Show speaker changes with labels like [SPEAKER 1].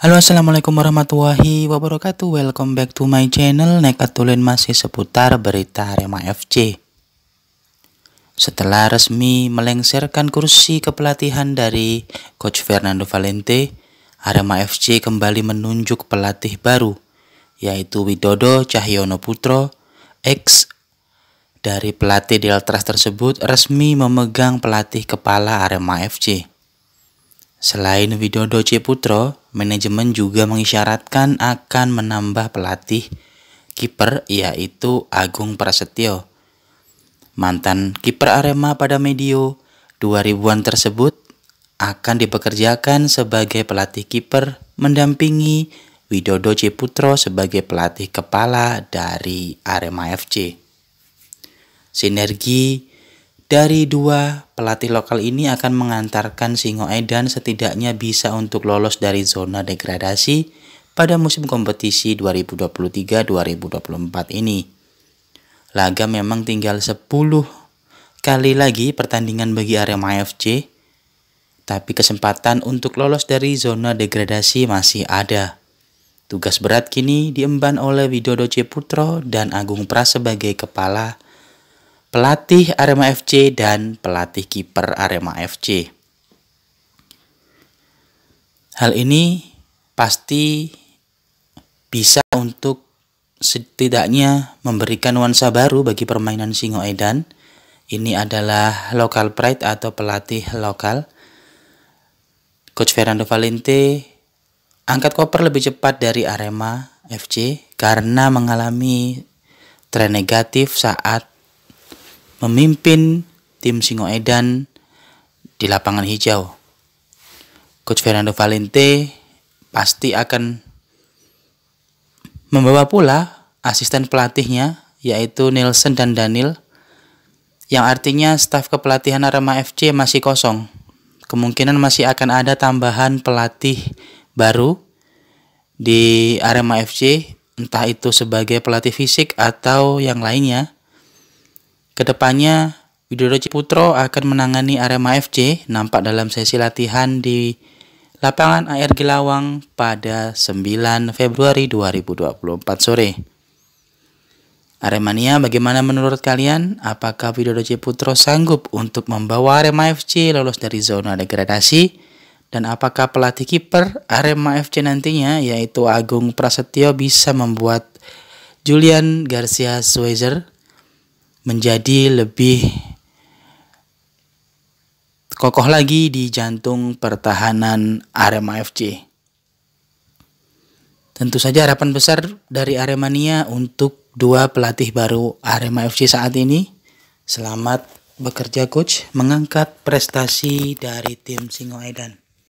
[SPEAKER 1] Halo assalamualaikum warahmatullahi wabarakatuh Welcome back to my channel Nekat Tulen masih seputar berita Arema FC Setelah resmi melengsarkan kursi kepelatihan dari Coach Fernando Valente Arema FC kembali menunjuk pelatih baru Yaitu Widodo Cahyono Putro Ex dari pelatih Deltras tersebut resmi memegang pelatih kepala Arema FC Selain Widodo Ciputro, manajemen juga mengisyaratkan akan menambah pelatih kiper yaitu Agung Prasetyo. Mantan kiper Arema pada medio 2000-an tersebut akan dipekerjakan sebagai pelatih kiper mendampingi Widodo Ciputro sebagai pelatih kepala dari Arema FC. Sinergi dari dua pelatih lokal ini akan mengantarkan Singoedan setidaknya bisa untuk lolos dari zona degradasi pada musim kompetisi 2023-2024 ini. Laga memang tinggal 10 kali lagi pertandingan bagi Arema FC, tapi kesempatan untuk lolos dari zona degradasi masih ada. Tugas berat kini diemban oleh Widodo Ciputro dan Agung Pras sebagai kepala pelatih Arema FC dan pelatih kiper Arema FC. Hal ini pasti bisa untuk setidaknya memberikan nuansa baru bagi permainan Singo Edan. Ini adalah local pride atau pelatih lokal. Coach Fernando Valente angkat koper lebih cepat dari Arema FC karena mengalami tren negatif saat memimpin tim Singoedan di lapangan hijau. Coach Fernando Valente pasti akan membawa pula asisten pelatihnya yaitu Nielsen dan Daniel yang artinya staf kepelatihan Arema FC masih kosong. Kemungkinan masih akan ada tambahan pelatih baru di Arema FC entah itu sebagai pelatih fisik atau yang lainnya. Kedepannya, Widodo Ciputro akan menangani Arema FC nampak dalam sesi latihan di lapangan AR Gelawang pada 9 Februari 2024 sore. Aremania, bagaimana menurut kalian? Apakah Widodo Ciputro sanggup untuk membawa Arema FC lolos dari zona degradasi? Dan apakah pelatih kiper Arema FC nantinya yaitu Agung Prasetyo bisa membuat Julian Garcia Sweizer? menjadi lebih kokoh lagi di jantung pertahanan Arema FC. Tentu saja harapan besar dari Aremania untuk dua pelatih baru Arema FC saat ini. Selamat bekerja coach mengangkat prestasi dari tim Singoedan.